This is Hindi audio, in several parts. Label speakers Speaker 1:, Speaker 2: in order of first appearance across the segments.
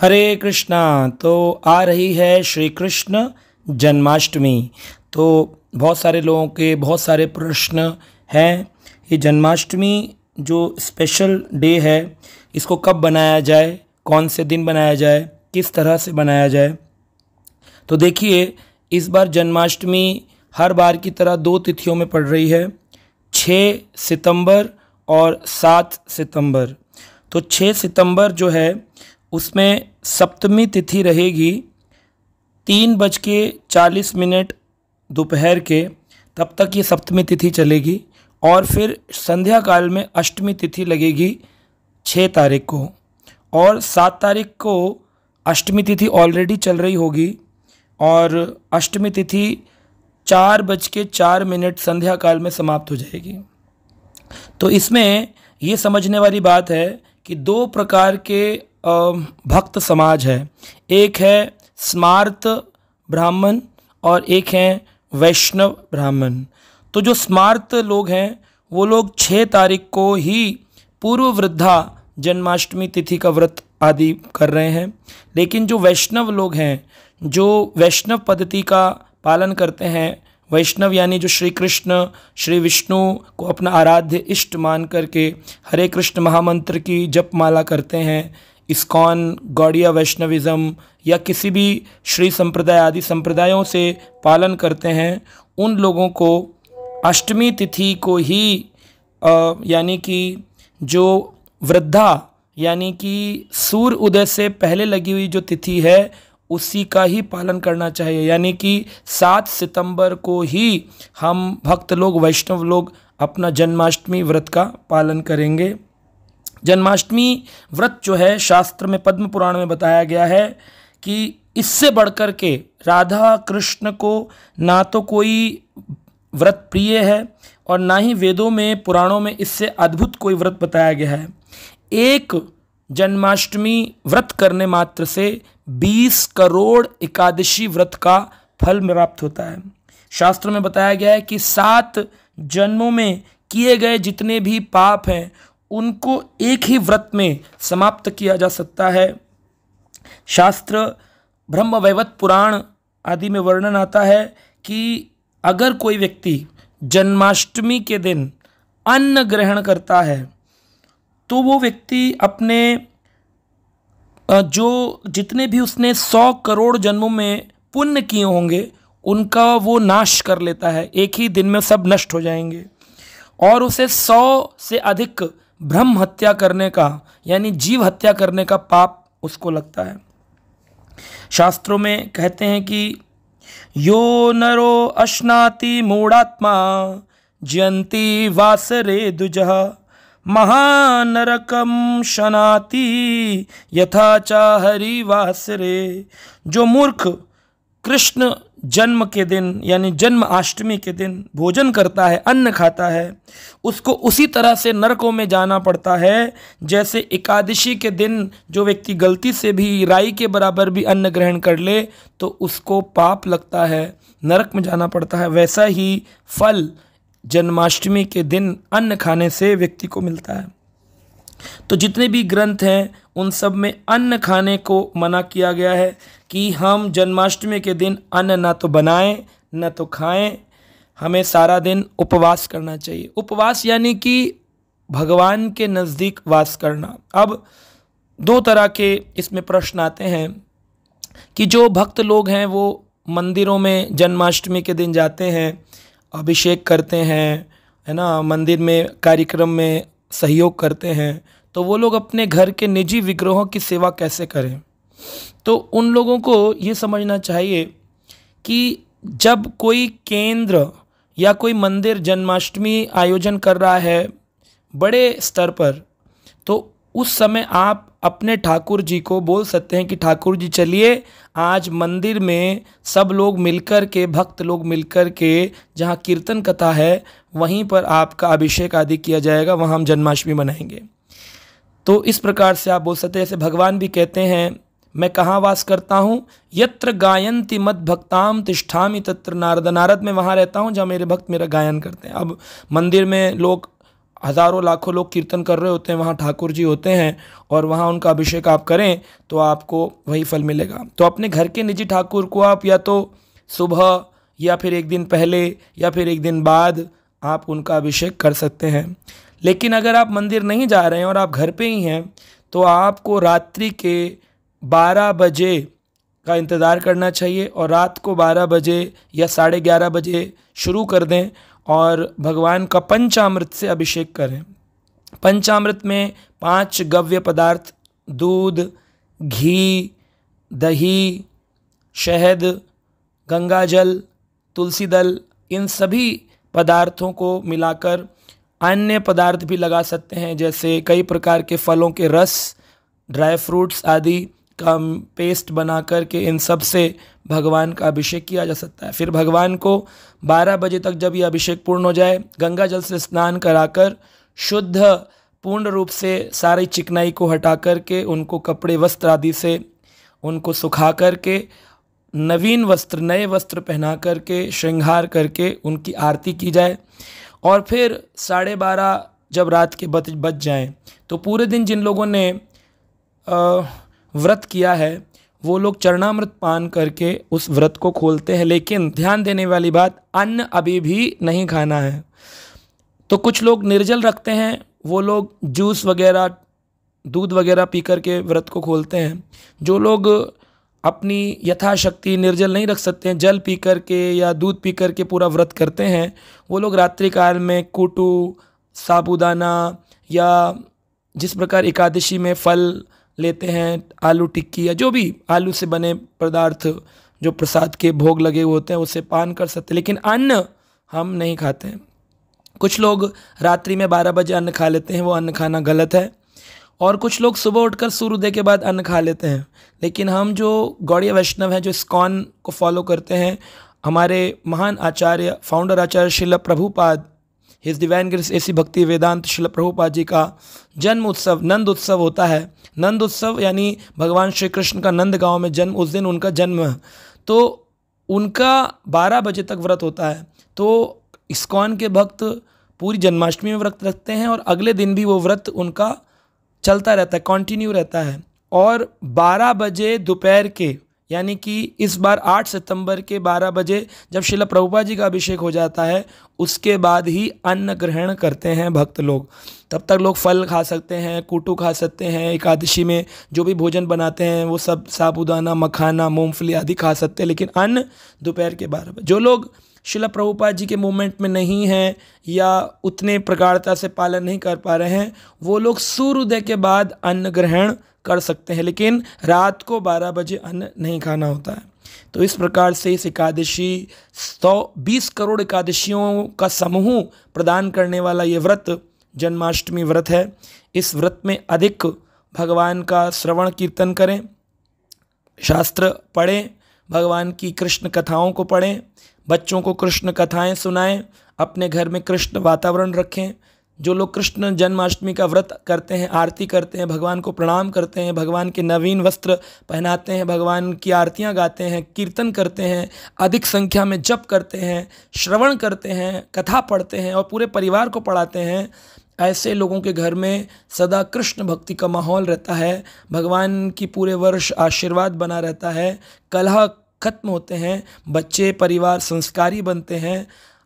Speaker 1: हरे कृष्णा तो आ रही है श्री कृष्ण जन्माष्टमी तो बहुत सारे लोगों के बहुत सारे प्रश्न हैं ये जन्माष्टमी जो स्पेशल डे है इसको कब बनाया जाए कौन से दिन बनाया जाए किस तरह से बनाया जाए तो देखिए इस बार जन्माष्टमी हर बार की तरह दो तिथियों में पड़ रही है 6 सितंबर और 7 सितंबर तो 6 सितंबर जो है उसमें सप्तमी तिथि रहेगी तीन बज के चालीस मिनट दोपहर के तब तक ये सप्तमी तिथि चलेगी और फिर संध्या काल में अष्टमी तिथि लगेगी छः तारीख को और सात तारीख को अष्टमी तिथि ऑलरेडी चल रही होगी और अष्टमी तिथि चार बज के चार मिनट संध्या काल में समाप्त हो जाएगी तो इसमें ये समझने वाली बात है कि दो प्रकार के भक्त समाज है एक है स्मार्त ब्राह्मण और एक है वैष्णव ब्राह्मण तो जो स्मार्त लोग हैं वो लोग छः तारीख को ही पूर्व वृद्धा जन्माष्टमी तिथि का व्रत आदि कर रहे हैं लेकिन जो वैष्णव लोग हैं जो वैष्णव पद्धति का पालन करते हैं वैष्णव यानी जो श्री कृष्ण श्री विष्णु को अपना आराध्य इष्ट मान करके हरे कृष्ण महामंत्र की जप माला करते हैं इस्कॉन गौड़िया वैष्णविज़्म या किसी भी श्री संप्रदाय आदि संप्रदायों से पालन करते हैं उन लोगों को अष्टमी तिथि को ही यानी कि जो वृद्धा यानी कि सूर्य उदय से पहले लगी हुई जो तिथि है उसी का ही पालन करना चाहिए यानी कि सात सितंबर को ही हम भक्त लोग वैष्णव लोग अपना जन्माष्टमी व्रत का पालन करेंगे जन्माष्टमी व्रत जो है शास्त्र में पद्म पुराण में बताया गया है कि इससे बढ़कर के राधा कृष्ण को ना तो कोई व्रत प्रिय है और ना ही वेदों में पुराणों में इससे अद्भुत कोई व्रत बताया गया है एक जन्माष्टमी व्रत करने मात्र से 20 करोड़ एकादशी व्रत का फल प्राप्त होता है शास्त्र में बताया गया है कि सात जन्मों में किए गए जितने भी पाप हैं उनको एक ही व्रत में समाप्त किया जा सकता है शास्त्र ब्रह्म वैवत पुराण आदि में वर्णन आता है कि अगर कोई व्यक्ति जन्माष्टमी के दिन अन्न ग्रहण करता है तो वो व्यक्ति अपने जो जितने भी उसने सौ करोड़ जन्मों में पुण्य किए होंगे उनका वो नाश कर लेता है एक ही दिन में सब नष्ट हो जाएंगे और उसे सौ से अधिक ब्रह्म हत्या करने का यानी जीव हत्या करने का पाप उसको लगता है शास्त्रों में कहते हैं कि यो नरो अश्नाति मूढ़ात्मा जयंती वासरे दुजह महानरकम शनाति यथाचा हरिवासरे जो मूर्ख कृष्ण जन्म के दिन यानी जन्म अष्टमी के दिन भोजन करता है अन्न खाता है उसको उसी तरह से नरकों में जाना पड़ता है जैसे एकादशी के दिन जो व्यक्ति गलती से भी राई के बराबर भी अन्न ग्रहण कर ले तो उसको पाप लगता है नरक में जाना पड़ता है वैसा ही फल जन्माष्टमी के दिन अन्न खाने से व्यक्ति को मिलता है तो जितने भी ग्रंथ हैं उन सब में अन्न खाने को मना किया गया है कि हम जन्माष्टमी के दिन अन्न ना तो बनाएं न तो खाएं हमें सारा दिन उपवास करना चाहिए उपवास यानी कि भगवान के नज़दीक वास करना अब दो तरह के इसमें प्रश्न आते हैं कि जो भक्त लोग हैं वो मंदिरों में जन्माष्टमी के दिन जाते हैं अभिषेक करते हैं है ना मंदिर में कार्यक्रम में सहयोग करते हैं तो वो लोग अपने घर के निजी विग्रहों की सेवा कैसे करें तो उन लोगों को ये समझना चाहिए कि जब कोई केंद्र या कोई मंदिर जन्माष्टमी आयोजन कर रहा है बड़े स्तर पर तो उस समय आप अपने ठाकुर जी को बोल सकते हैं कि ठाकुर जी चलिए आज मंदिर में सब लोग मिलकर के भक्त लोग मिलकर के जहाँ कीर्तन कथा है वहीं पर आपका अभिषेक आदि किया जाएगा वहाँ हम जन्माष्टमी मनाएंगे तो इस प्रकार से आप बोल सकते हैं जैसे भगवान भी कहते हैं मैं कहाँ वास करता हूँ यत्र गायन्ति मत भक्ताम तिष्ठामी तत्र नारद नारद में वहाँ रहता हूँ जहाँ मेरे भक्त मेरा गायन करते हैं अब मंदिर में लोग हज़ारों लाखों लोग कीर्तन कर रहे होते हैं वहाँ ठाकुर जी होते हैं और वहाँ उनका अभिषेक आप करें तो आपको वही फल मिलेगा तो अपने घर के निजी ठाकुर को आप या तो सुबह या फिर एक दिन पहले या फिर एक दिन बाद आप उनका अभिषेक कर सकते हैं लेकिन अगर आप मंदिर नहीं जा रहे हैं और आप घर पे ही हैं तो आपको रात्रि के 12 बजे का इंतज़ार करना चाहिए और रात को 12 बजे या साढ़े ग्यारह बजे शुरू कर दें और भगवान का पंचामृत से अभिषेक करें पंचामृत में पांच गव्य पदार्थ दूध घी दही शहद गंगा जल तुलसी दल इन सभी पदार्थों को मिलाकर अन्य पदार्थ भी लगा सकते हैं जैसे कई प्रकार के फलों के रस ड्राई फ्रूट्स आदि का पेस्ट बना कर के इन सब से भगवान का अभिषेक किया जा सकता है फिर भगवान को 12 बजे तक जब ये अभिषेक पूर्ण हो जाए गंगा जल से स्नान कराकर शुद्ध पूर्ण रूप से सारी चिकनाई को हटा करके उनको कपड़े वस्त्र आदि से उनको सुखा करके नवीन वस्त्र नए वस्त्र पहना करके श्रृंगार करके उनकी आरती की जाए और फिर साढ़े बारह जब रात के बच बच जाएँ तो पूरे दिन जिन लोगों ने आ, व्रत किया है वो लोग चरणामृत पान करके उस व्रत को खोलते हैं लेकिन ध्यान देने वाली बात अन्न अभी भी नहीं खाना है तो कुछ लोग निर्जल रखते हैं वो लोग जूस वगैरह दूध वगैरह पी कर के व्रत को खोलते हैं जो लोग अपनी यथाशक्ति निर्जल नहीं रख सकते हैं जल पी कर के या दूध पी कर के पूरा व्रत करते हैं वो लोग रात्रि काल में कुटू साबुदाना या जिस प्रकार एकादशी में फल लेते हैं आलू टिक्की या जो भी आलू से बने पदार्थ जो प्रसाद के भोग लगे हुए होते हैं उसे पान कर सकते हैं लेकिन अन्न हम नहीं खाते हैं कुछ लोग रात्रि में बारह बजे अन्न खा लेते हैं वो अन्न खाना गलत है और कुछ लोग सुबह उठकर सूर्योदय के बाद अन्न खा लेते हैं लेकिन हम जो गौड़िया वैष्णव हैं जो स्कॉन को फॉलो करते हैं हमारे महान आचार्य फाउंडर आचार्य शिल प्रभुपाद हिज डिवाइन ग्रेस ऐसी भक्ति वेदांत शिल प्रभुपा जी का जन्म उत्सव नंद उत्सव होता है नंद उत्सव यानी भगवान श्री कृष्ण का नंद गांव में जन्म उस दिन उनका जन्म है तो उनका बारह बजे तक व्रत होता है तो इस्कॉन के भक्त पूरी जन्माष्टमी में व्रत रखते हैं और अगले दिन भी वो व्रत उनका चलता रहता है कॉन्टिन्यू रहता है और 12 बजे दोपहर के यानी कि इस बार 8 सितंबर के 12 बजे जब शिला प्रभुपा जी का अभिषेक हो जाता है उसके बाद ही अन्न ग्रहण करते हैं भक्त लोग तब तक लोग फल खा सकते हैं कूटू खा सकते हैं एकादशी में जो भी भोजन बनाते हैं वो सब साबुदाना मखाना मूंगफली आदि खा सकते हैं लेकिन अन्न दोपहर के बारह बजे जो लोग शिला प्रभुपा जी के मूवमेंट में नहीं है या उतने प्रगाढ़ता से पालन नहीं कर पा रहे हैं वो लोग सूर्योदय के बाद अन्न ग्रहण कर सकते हैं लेकिन रात को 12 बजे अन्न नहीं खाना होता है तो इस प्रकार से इस एकादशी सौ बीस करोड़ एकादशियों का समूह प्रदान करने वाला ये व्रत जन्माष्टमी व्रत है इस व्रत में अधिक भगवान का श्रवण कीर्तन करें शास्त्र पढ़ें भगवान की कृष्ण कथाओं को पढ़ें बच्चों को कृष्ण कथाएं सुनाएं अपने घर में कृष्ण वातावरण रखें जो लोग कृष्ण जन्माष्टमी का व्रत करते हैं आरती करते हैं भगवान को प्रणाम करते हैं भगवान के नवीन वस्त्र पहनाते हैं भगवान की आरतियाँ गाते हैं कीर्तन करते हैं अधिक संख्या में जप करते हैं श्रवण करते हैं कथा पढ़ते हैं और पूरे परिवार को पढ़ाते हैं ऐसे लोगों के घर में सदा कृष्ण भक्ति का माहौल रहता है भगवान की पूरे वर्ष आशीर्वाद बना रहता है कलह खत्म होते हैं बच्चे परिवार संस्कारी बनते हैं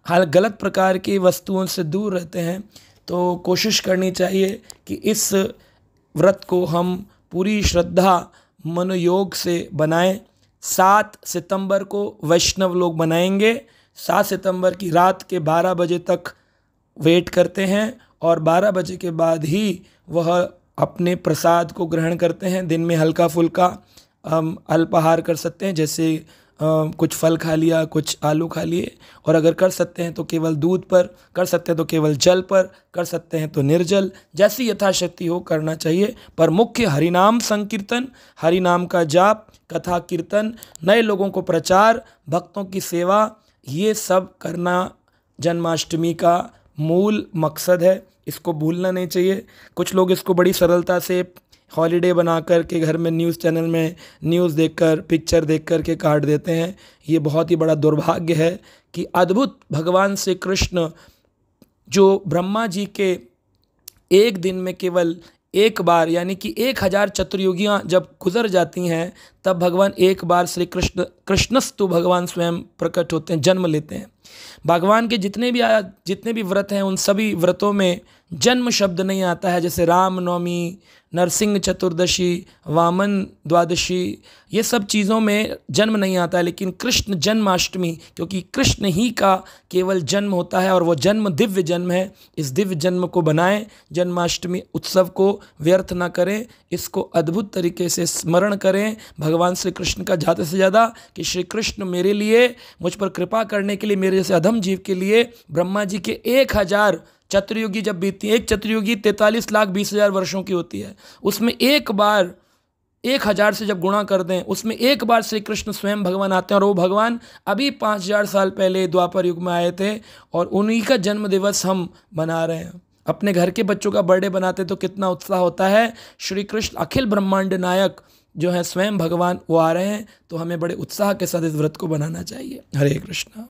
Speaker 1: हाल गलत प्रकार की वस्तुओं से दूर रहते हैं तो कोशिश करनी चाहिए कि इस व्रत को हम पूरी श्रद्धा मनोयोग से बनाएं सात सितंबर को वैष्णव लोग बनाएंगे सात सितंबर की रात के बारह बजे तक वेट करते हैं और 12 बजे के बाद ही वह अपने प्रसाद को ग्रहण करते हैं दिन में हल्का फुल्का अल्पाहार कर सकते हैं जैसे कुछ फल खा लिया कुछ आलू खा लिए और अगर कर सकते हैं तो केवल दूध पर कर सकते हैं तो केवल जल पर कर सकते हैं तो निर्जल जैसी यथाशक्ति हो करना चाहिए पर मुख्य हरिनाम संकीर्तन हरिनाम का जाप कथा कीर्तन नए लोगों को प्रचार भक्तों की सेवा ये सब करना जन्माष्टमी का मूल मकसद है इसको भूलना नहीं चाहिए कुछ लोग इसको बड़ी सरलता से हॉलीडे बना कर के घर में न्यूज़ चैनल में न्यूज़ देखकर पिक्चर देख कर के काट देते हैं ये बहुत ही बड़ा दुर्भाग्य है कि अद्भुत भगवान श्री कृष्ण जो ब्रह्मा जी के एक दिन में केवल एक बार यानी कि एक हज़ार चतुर्युगियाँ जब गुजर जाती हैं तब भगवान एक बार श्री कृष्ण कृष्णस्तु भगवान स्वयं प्रकट होते हैं जन्म लेते हैं भगवान के जितने भी आया जितने भी व्रत हैं उन सभी व्रतों में जन्म शब्द नहीं आता है जैसे रामनवमी नरसिंह चतुर्दशी वामन द्वादशी ये सब चीज़ों में जन्म नहीं आता है लेकिन कृष्ण जन्माष्टमी क्योंकि कृष्ण ही का केवल जन्म होता है और वो जन्म दिव्य जन्म है इस दिव्य जन्म को बनाएं जन्माष्टमी उत्सव को व्यर्थ ना करें इसको अद्भुत तरीके से स्मरण करें भगवान भगवान श्री कृष्ण का ज़्यादा से ज़्यादा कि श्री कृष्ण मेरे लिए मुझ पर कृपा करने के लिए मेरे जैसे अधम जीव के लिए ब्रह्मा जी के एक हज़ार चतुर्युगी जब बीतती है एक चतुर्युगी तैंतालीस लाख बीस हज़ार वर्षों की होती है उसमें एक बार एक हज़ार से जब गुणा कर दें उसमें एक बार श्री कृष्ण स्वयं भगवान आते हैं और वो भगवान अभी पाँच हज़ार साल पहले द्वापर युग में आए थे और उन्हीं का जन्म दिवस हम मना रहे हैं अपने घर के बच्चों का बर्थडे बनाते तो कितना उत्साह होता है श्री कृष्ण अखिल ब्रह्मांड नायक जो है स्वयं भगवान वो आ रहे हैं तो हमें बड़े उत्साह के साथ इस व्रत को बनाना चाहिए हरे कृष्णा